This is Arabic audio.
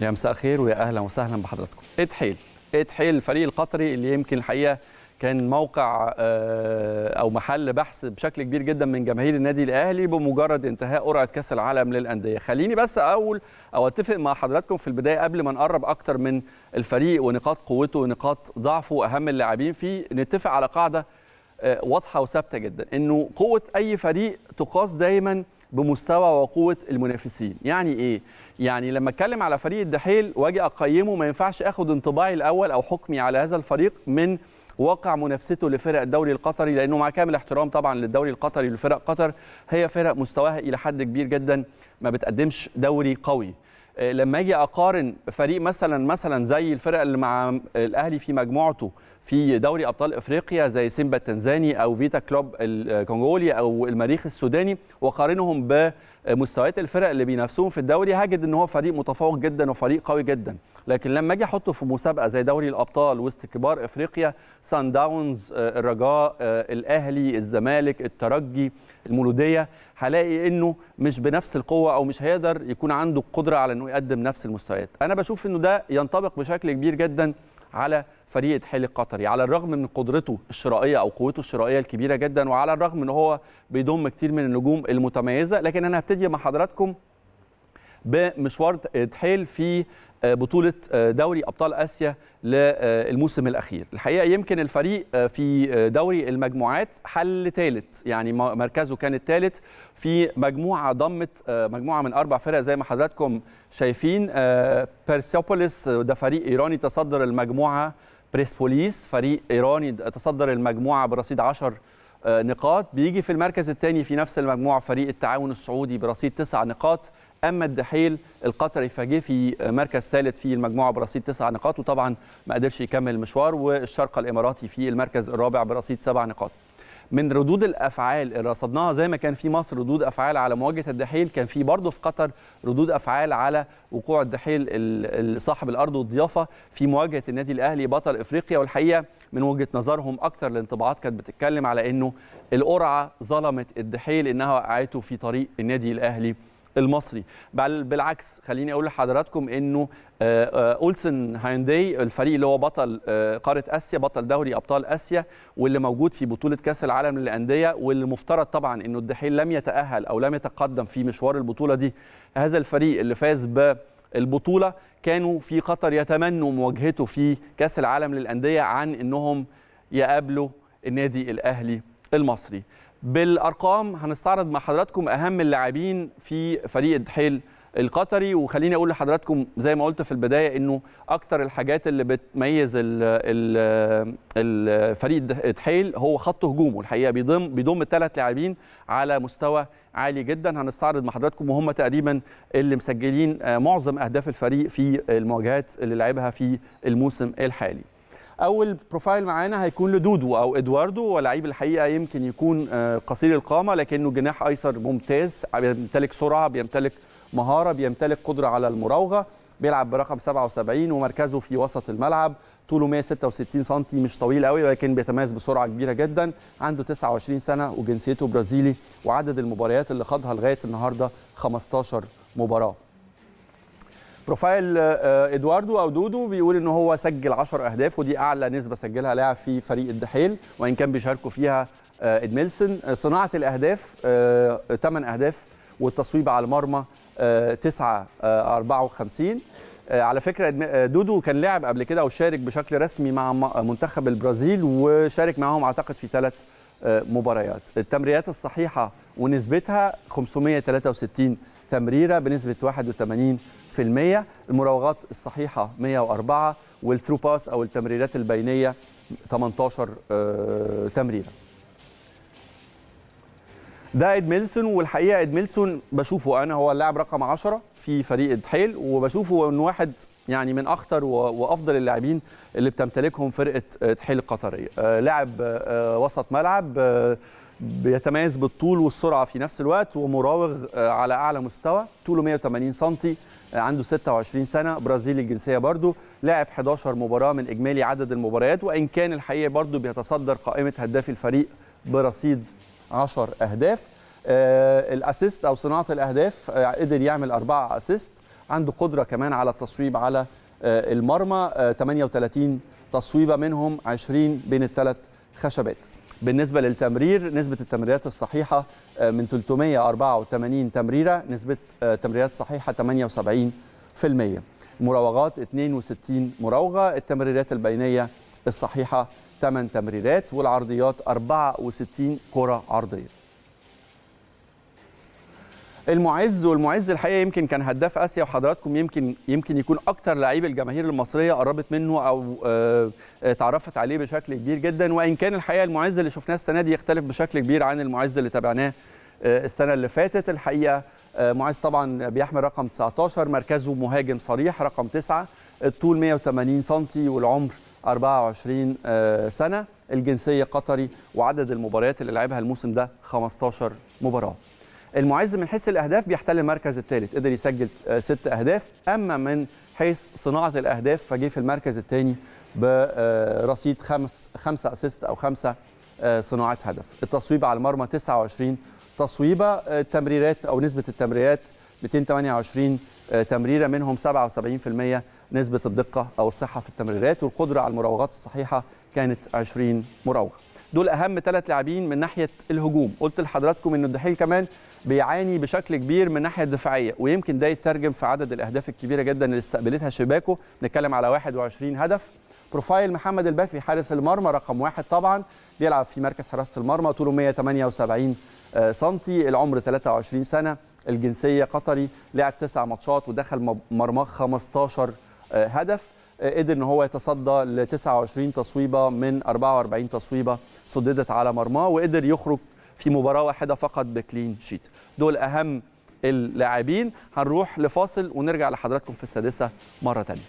يا مساء الخير ويا اهلا وسهلا بحضراتكم اتحيل اتحيل الفريق القطري اللي يمكن الحقيقه كان موقع آه، او محل بحث بشكل كبير جدا من جماهير النادي الاهلي بمجرد انتهاء قرعه كاس العالم للانديه خليني بس اقول او اتفق مع حضراتكم في البدايه قبل ما نقرب اكتر من الفريق ونقاط قوته ونقاط ضعفه واهم اللاعبين فيه نتفق على قاعده آه، واضحه وثابته جدا انه قوه اي فريق تقاس دايما بمستوى وقوه المنافسين يعني ايه يعني لما اتكلم على فريق الدحيل واجي اقيمه ما ينفعش اخد انطباعي الاول او حكمي على هذا الفريق من واقع منافسته لفرق الدوري القطري لانه مع كامل احترام طبعا للدوري القطري ولفرق قطر هي فرق مستواها الى حد كبير جدا ما بتقدمش دوري قوي لما اجي اقارن فريق مثلا مثلا زي الفرق اللي مع الاهلي في مجموعته في دوري ابطال افريقيا زي سيمبا التنزاني او فيتا كلوب الكونغولي او المريخ السوداني واقارنهم بمستويات الفرق اللي بينافسوهم في الدوري هجد ان هو فريق متفوق جدا وفريق قوي جدا لكن لما اجي احطه في مسابقه زي دوري الابطال وسط كبار افريقيا سان داونز الرجاء الاهلي الزمالك الترجي المولوديه هلاقي انه مش بنفس القوه او مش هيقدر يكون عنده القدره على انه ويقدم نفس المستويات انا بشوف انه ده ينطبق بشكل كبير جدا على فريق اتحاد القطري على الرغم من قدرته الشرائيه او قوته الشرائيه الكبيره جدا وعلى الرغم ان هو بيضم كتير من النجوم المتميزه لكن انا هبتدي مع حضراتكم بمشوار تحيل في آه، بطولة آه، دوري أبطال آسيا للموسم الأخير الحقيقة يمكن الفريق آه، في دوري المجموعات حل ثالث يعني مركزه كان الثالث في مجموعة ضمت مجموعة من أربع فرق زي ما حضراتكم شايفين بيرسيوبوليس ده فريق إيراني تصدر المجموعة بريسبوليس فريق إيراني تصدر المجموعة برصيد 10 نقاط بيجي في المركز الثاني في نفس المجموعة فريق التعاون السعودي برصيد تسع نقاط اما الدحيل القطري فجه في مركز ثالث في المجموعه برصيد تسع نقاط وطبعا ما قدرش يكمل المشوار والشرق الاماراتي في المركز الرابع برصيد سبع نقاط من ردود الافعال اللي رصدناها زي ما كان في مصر ردود افعال على مواجهه الدحيل كان في برضه في قطر ردود افعال على وقوع الدحيل صاحب الارض والضيافه في مواجهه النادي الاهلي بطل افريقيا والحقيقه من وجهه نظرهم اكثر الانطباعات كانت بتتكلم على انه القرعه ظلمت الدحيل انها وقعته في طريق النادي الاهلي المصري بل بالعكس خليني اقول لحضراتكم انه آه، آه، اولسن هايندي الفريق اللي هو بطل آه، قاره اسيا بطل دوري ابطال اسيا واللي موجود في بطوله كاس العالم للانديه واللي مفترض طبعا انه الدحيل لم يتاهل او لم يتقدم في مشوار البطوله دي هذا الفريق اللي فاز ب البطولة كانوا في قطر يتمنوا مواجهته في كأس العالم للأندية عن أنهم يقابلوا النادي الأهلي المصري بالارقام هنستعرض مع حضراتكم اهم اللاعبين في فريق الحيل القطري وخليني اقول لحضراتكم زي ما قلت في البدايه انه اكتر الحاجات اللي بتميز الفريق الحيل هو خط هجومه الحقيقه بيضم بيضم ثلاث لاعبين على مستوى عالي جدا هنستعرض مع حضراتكم وهم تقريبا اللي مسجلين آه، معظم اهداف الفريق في المواجهات اللي لعبها في الموسم الحالي اول بروفايل معانا هيكون لدودو او ادواردو ولعيب الحقيقه يمكن يكون آه، قصير القامه لكنه جناح ايسر ممتاز بيمتلك سرعه بيمتلك مهاره بيمتلك قدره على المراوغه بيلعب برقم 77 ومركزه في وسط الملعب طوله 166 سم مش طويل قوي ولكن بيتميز بسرعه كبيره جدا عنده 29 سنه وجنسيته برازيلي وعدد المباريات اللي خاضها لغايه النهارده 15 مباراه بروفايل آه، آه، ادواردو او دودو بيقول ان هو سجل 10 اهداف ودي اعلى نسبه سجلها لاعب في فريق الدحيل وان كان بيشاركوا فيها آه، ادميلسون صناعه الاهداف 8 اهداف والتصويب على المرمى 9 54 على فكره دودو كان لاعب قبل كده او شارك بشكل رسمي مع منتخب البرازيل وشارك معاهم اعتقد في ثلاث مباريات التمريرات الصحيحه ونسبتها 563 تمريره بنسبه 81% المراوغات الصحيحه 104 والثرو باس او التمريرات البينيه 18 آه، تمريره ده ادميلسون والحقيقه ادميلسون بشوفه انا هو اللاعب رقم 10 في فريق الدحيل وبشوفه انه واحد يعني من اخطر وافضل اللاعبين اللي بتمتلكهم فرقه تحيل آه، القطريه آه، لاعب وسط ملعب بيتميز بالطول والسرعه في نفس الوقت ومراوغ آه، على اعلى مستوى طوله 180 سنتي آه، عنده 26 سنه برازيلي الجنسيه برضو لعب 11 مباراه من اجمالي عدد المباريات وان كان الحقيقه برضو بيتصدر قائمه هداف الفريق برصيد 10 اهداف آه، الاسيست او صناعه الاهداف قدر يعمل اربعه اسيست عنده قدره كمان على التصويب على المرمى 38 تصويبه منهم 20 بين الثلاث خشبات بالنسبة للتمرير نسبة التمريرات الصحيحة آه، من 384 تمريرة نسبة آه، تمريرات صحيحة 78% مراوغات 62 مراوغة التمريرات البينية الصحيحة 8 تمريرات والعرضيات 64 كرة عرضية المعز والمعز الحقيقه يمكن كان هداف اسيا وحضراتكم يمكن يمكن يكون اكتر لعيب الجماهير المصريه قربت منه او آه، اتعرفت عليه بشكل كبير جدا وان كان الحقيقه المعز اللي شفناه السنه دي يختلف بشكل كبير عن المعز اللي تابعناه آه، السنه اللي فاتت الحقيقه آه، معز طبعا بيحمل رقم 19 مركزه مهاجم صريح رقم 9 الطول 180 سم والعمر 24 سنه الجنسيه قطري وعدد المباريات اللي لعبها الموسم ده 15 مباراه المعز من حيث الاهداف بيحتل المركز الثالث قدر يسجل آه، ست اهداف اما من حيث صناعه الاهداف فجه في المركز الثاني برصيد آه، خمس خمسه اسيست او خمسه آه، صناعه هدف التصويب على المرمى 29 تصويبه التمريرات او نسبه التمريرات 228 تمريره منهم 77% نسبه الدقه او الصحه في التمريرات والقدره على المراوغات الصحيحه كانت 20 مراوغه دول اهم ثلاث لاعبين من ناحيه الهجوم قلت لحضراتكم ان الدحيل كمان بيعاني بشكل كبير من الناحيه الدفاعيه ويمكن ده يترجم في عدد الاهداف الكبيره جدا اللي استقبلتها شباكه بنتكلم على 21 هدف بروفايل محمد البكري حارس المرمى رقم واحد طبعا بيلعب في مركز حراسه المرمى طوله 178 سم العمر 23 سنه الجنسيه قطري لعب تسع ماتشات ودخل مرماه 15 هدف قدر ان هو يتصدى ل 29 تصويبه من 44 تصويبه سددت على مرماه وقدر يخرج في مباراه واحده فقط بكلين شيت دول اهم اللاعبين هنروح لفاصل ونرجع لحضراتكم في السادسه مره ثانيه